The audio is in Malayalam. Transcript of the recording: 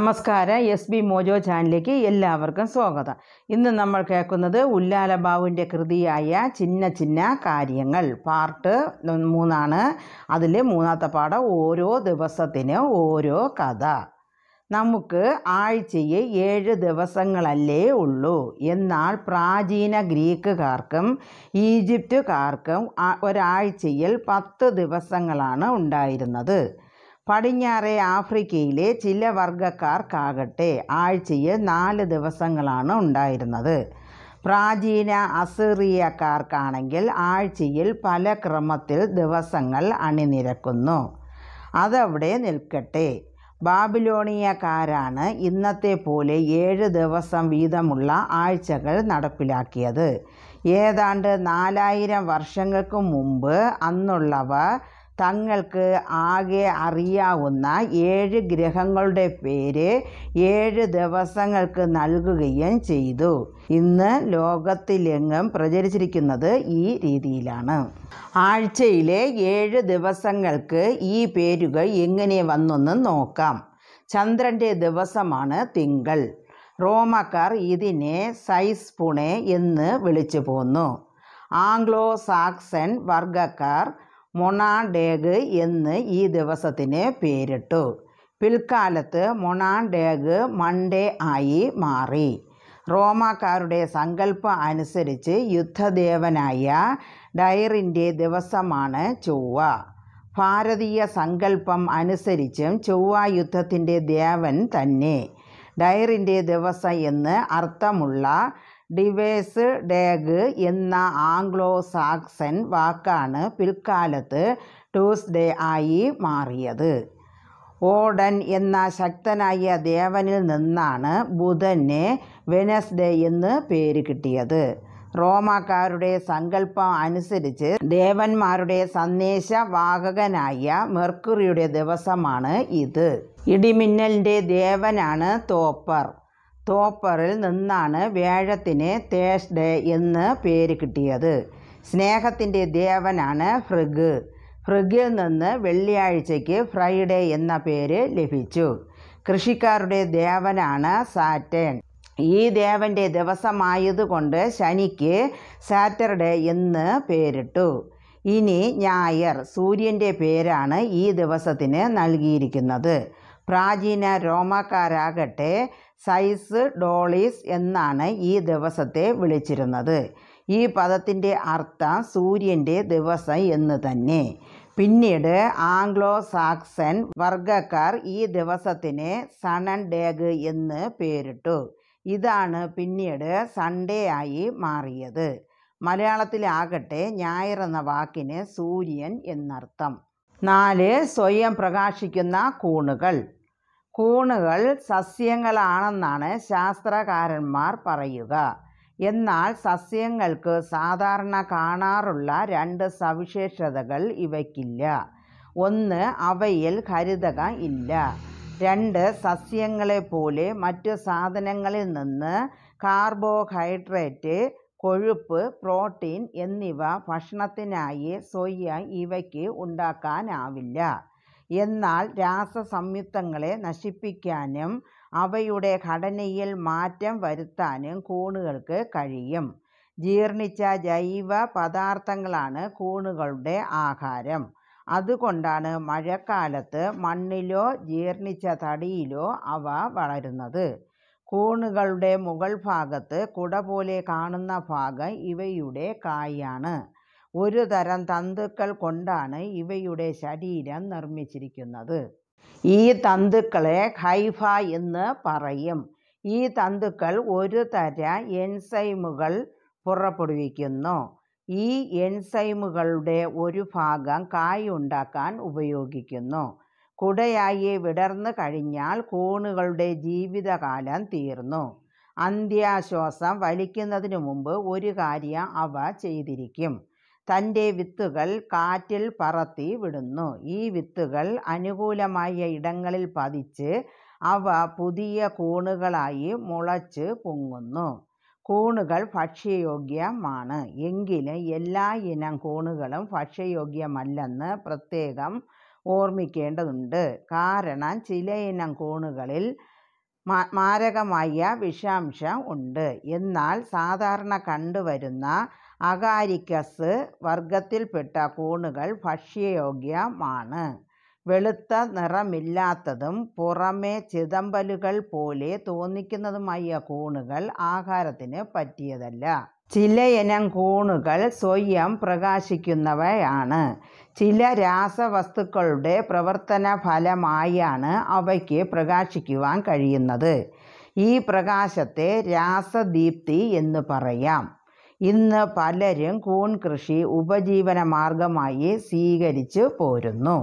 നമസ്കാരം എസ് ബി മോജോ ചാനലിലേക്ക് എല്ലാവർക്കും സ്വാഗതം ഇന്ന് നമ്മൾ കേൾക്കുന്നത് ഉല്ലാലബാവുവിൻ്റെ കൃതിയായ ചിന്ന ചിന്ന കാര്യങ്ങൾ പാർട്ട് മൂന്നാണ് അതിൽ മൂന്നാമത്തെ പാഠം ഓരോ ദിവസത്തിന് ഓരോ കഥ നമുക്ക് ആഴ്ചയെ ഏഴ് ദിവസങ്ങളല്ലേ ഉള്ളൂ എന്നാൽ പ്രാചീന ഗ്രീക്കുകാർക്കും ഈജിപ്തുകാർക്കും ഒരാഴ്ചയിൽ പത്ത് ദിവസങ്ങളാണ് ഉണ്ടായിരുന്നത് പടിഞ്ഞാറേ ആഫ്രിക്കയിലെ ചില വർഗക്കാർക്കാകട്ടെ ആഴ്ചയിൽ നാല് ദിവസങ്ങളാണ് ഉണ്ടായിരുന്നത് പ്രാചീന അസിറിയക്കാർക്കാണെങ്കിൽ ആഴ്ചയിൽ പല ക്രമത്തിൽ ദിവസങ്ങൾ അണിനിരക്കുന്നു അതവിടെ നിൽക്കട്ടെ ബാബിലോണിയക്കാരാണ് ഇന്നത്തെ പോലെ ഏഴ് ദിവസം വീതമുള്ള ആഴ്ചകൾ നടപ്പിലാക്കിയത് ഏതാണ്ട് നാലായിരം വർഷങ്ങൾക്ക് മുമ്പ് അന്നുള്ളവ തങ്ങൾക്ക് ആകെ അറിയാവുന്ന ഏഴ് ഗ്രഹങ്ങളുടെ പേര് ഏഴ് ദിവസങ്ങൾക്ക് നൽകുകയും ചെയ്തു ഇന്ന് ലോകത്തിലെങ്ങും പ്രചരിച്ചിരിക്കുന്നത് ഈ രീതിയിലാണ് ആഴ്ചയിലെ ഏഴ് ദിവസങ്ങൾക്ക് ഈ പേരുകൾ എങ്ങനെ വന്നൊന്ന് നോക്കാം ചന്ദ്രൻ്റെ ദിവസമാണ് തിങ്കൾ റോമക്കാർ ഇതിനെ സൈസ് പുണെ എന്ന് വിളിച്ചു പോന്നു ആംഗ്ലോ സാക്സൺ വർഗക്കാർ മൊണാഡേഗ് എന്ന് ഈ ദിവസത്തിന് പേരിട്ടു പിൽക്കാലത്ത് മൊണാഡേഗ് മൺഡേ ആയി മാറി റോമാക്കാരുടെ സങ്കല്പം അനുസരിച്ച് യുദ്ധദേവനായ ഡയറിൻ്റെ ദിവസമാണ് ചൊവ്വ ഭാരതീയ സങ്കല്പം അനുസരിച്ചും ചൊവ്വ യുദ്ധത്തിൻ്റെ ദേവൻ തന്നെ ഡയറിൻ്റെ ദിവസം എന്ന് അർത്ഥമുള്ള ഡിവേഴ്സ് ഡേഗ് എന്ന ആംഗ്ലോ സാക്സൻ വാക്കാണ് പിൽക്കാലത്ത് ട്യൂസ്ഡേ ആയി മാറിയത് ഓഡൻ എന്ന ശക്തനായ ദേവനിൽ നിന്നാണ് ബുധന് വെനസ്ഡേ എന്ന് പേര് കിട്ടിയത് റോമാക്കാരുടെ സങ്കല്പം അനുസരിച്ച് ദേവന്മാരുടെ സന്ദേശവാഹകനായ മെർക്കുറിയുടെ ദിവസമാണ് ഇത് ഇടിമിന്നലിൻ്റെ ദേവനാണ് തോപ്പർ തോപ്പറിൽ നിന്നാണ് വ്യാഴത്തിന് തേഷ് ഡേ എന്ന് പേര് കിട്ടിയത് സ്നേഹത്തിൻ്റെ ദേവനാണ് ഭൃഗ് ഭൃഗിൽ നിന്ന് വെള്ളിയാഴ്ചയ്ക്ക് ഫ്രൈഡേ എന്ന പേര് ലഭിച്ചു കൃഷിക്കാരുടെ ദേവനാണ് സാറ്റേൺ ഈ ദേവൻ്റെ ദിവസമായതുകൊണ്ട് ശനിക്ക് സാറ്റർഡേ എന്ന് പേരിട്ടു ഇനി ഞായർ സൂര്യൻ്റെ പേരാണ് ഈ ദിവസത്തിന് നൽകിയിരിക്കുന്നത് പ്രാചീന റോമാക്കാരാകട്ടെ സൈസ് ഡോളീസ് എന്നാണ് ഈ ദിവസത്തെ വിളിച്ചിരുന്നത് ഈ പദത്തിൻ്റെ അർത്ഥം സൂര്യൻ്റെ ദിവസം എന്ന് തന്നെ പിന്നീട് ആംഗ്ലോ സാക്സൺ വർഗക്കാർ ഈ ദിവസത്തിന് സണൻ ഡേഗ് എന്ന് പേരിട്ടു ഇതാണ് പിന്നീട് സൺഡേ ആയി മാറിയത് മലയാളത്തിലാകട്ടെ ഞായർ എന്ന വാക്കിന് സൂര്യൻ എന്നർത്ഥം നാല് സ്വയം പ്രകാശിക്കുന്ന കൂണുകൾ കൂണുകൾ സസ്യങ്ങളാണെന്നാണ് ശാസ്ത്രകാരന്മാർ പറയുക എന്നാൽ സസ്യങ്ങൾക്ക് സാധാരണ കാണാറുള്ള രണ്ട് സവിശേഷതകൾ ഇവയ്ക്കില്ല ഒന്ന് അവയിൽ ഹരിതക ഇല്ല രണ്ട് സസ്യങ്ങളെപ്പോലെ മറ്റു സാധനങ്ങളിൽ നിന്ന് കാർബോഹൈഡ്രേറ്റ് കൊഴുപ്പ് പ്രോട്ടീൻ എന്നിവ ഭക്ഷണത്തിനായി സൊയ ഇവയ്ക്ക് ഉണ്ടാക്കാനാവില്ല എന്നാൽ രാസസംയുക്തങ്ങളെ നശിപ്പിക്കാനും അവയുടെ ഘടനയിൽ മാറ്റം വരുത്താനും കൂണുകൾക്ക് കഴിയും ജീർണിച്ച ജൈവ പദാർത്ഥങ്ങളാണ് കൂണുകളുടെ ആഹാരം അതുകൊണ്ടാണ് മഴക്കാലത്ത് മണ്ണിലോ ജീർണിച്ച തടിയിലോ അവ വളരുന്നത് കോണുകളുടെ മുകൾ ഭാഗത്ത് കുട പോലെ കാണുന്ന ഭാഗം ഇവയുടെ കായാണ് ഒരു തരം തന്തുക്കൾ കൊണ്ടാണ് ഇവയുടെ ശരീരം നിർമ്മിച്ചിരിക്കുന്നത് ഈ തന്തുക്കളെ ഹൈഫ എന്ന് പറയും ഈ തന്തുക്കൾ ഒരു തര എൻസൈമുകൾ പുറപ്പെടുവിക്കുന്നു ഈ എൻസൈമുകളുടെ ഒരു ഭാഗം ഉണ്ടാക്കാൻ ഉപയോഗിക്കുന്നു കുടയായി വിടർന്നു കഴിഞ്ഞാൽ കൂണുകളുടെ ജീവിതകാലം തീർന്നു അന്ത്യാശ്വാസം വലിക്കുന്നതിനു മുമ്പ് ഒരു കാര്യം അവ ചെയ്തിരിക്കും തൻ്റെ വിത്തുകൾ കാറ്റിൽ പറത്തി വിടുന്നു ഈ വിത്തുകൾ അനുകൂലമായ ഇടങ്ങളിൽ പതിച്ച് അവ പുതിയ കൂണുകളായി മുളച്ച് പൊങ്ങുന്നു കൂണുകൾ ഭക്ഷ്യയോഗ്യമാണ് എങ്കിലും എല്ലാ ഇനം കൂണുകളും ഭക്ഷ്യയോഗ്യമല്ലെന്ന് പ്രത്യേകം ഓർമ്മിക്കേണ്ടതുണ്ട് കാരണം ചിലയിനം കോണുകളിൽ മാരകമായ വിഷാംശം ഉണ്ട് എന്നാൽ സാധാരണ കണ്ടുവരുന്ന അകാരിക്കസ് വർഗത്തിൽപ്പെട്ട കോണുകൾ ഭക്ഷ്യയോഗ്യമാണ് വെളുത്ത നിറമില്ലാത്തതും പുറമെ ചിതമ്പലുകൾ പോലെ തോന്നിക്കുന്നതുമായ കോണുകൾ ആഹാരത്തിന് പറ്റിയതല്ല ചിലയിനം കോണുകൾ സ്വയം പ്രകാശിക്കുന്നവയാണ് ചില രാസവസ്തുക്കളുടെ പ്രവർത്തന ഫലമായാണ് അവയ്ക്ക് പ്രകാശിക്കുവാൻ കഴിയുന്നത് ഈ പ്രകാശത്തെ രാസദീപ്തി എന്ന് പറയാം ഇന്ന് പലരും കൂൺ കൃഷി ഉപജീവന മാർഗമായി സ്വീകരിച്ചു പോരുന്നു